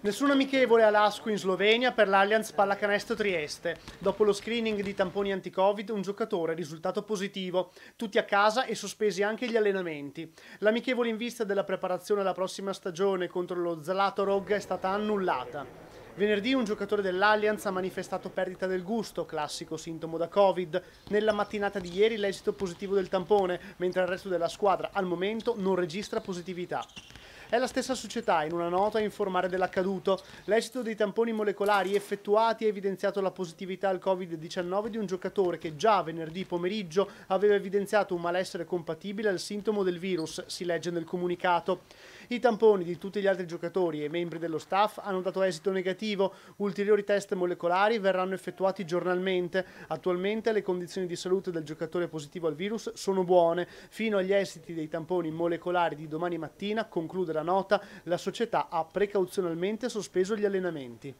Nessun amichevole a in Slovenia per l'Allianz Pallacanestro Trieste. Dopo lo screening di tamponi anti-Covid, un giocatore è risultato positivo. Tutti a casa e sospesi anche gli allenamenti. L'amichevole in vista della preparazione alla prossima stagione contro lo Zalatorog è stata annullata. Venerdì un giocatore dell'Allianz ha manifestato perdita del gusto, classico sintomo da Covid. Nella mattinata di ieri l'esito positivo del tampone, mentre il resto della squadra al momento non registra positività. È la stessa società in una nota a informare dell'accaduto. L'esito dei tamponi molecolari effettuati ha evidenziato la positività al Covid-19 di un giocatore che già venerdì pomeriggio aveva evidenziato un malessere compatibile al sintomo del virus, si legge nel comunicato. I tamponi di tutti gli altri giocatori e membri dello staff hanno dato esito negativo, ulteriori test molecolari verranno effettuati giornalmente. Attualmente le condizioni di salute del giocatore positivo al virus sono buone. Fino agli esiti dei tamponi molecolari di domani mattina, conclude la nota, la società ha precauzionalmente sospeso gli allenamenti.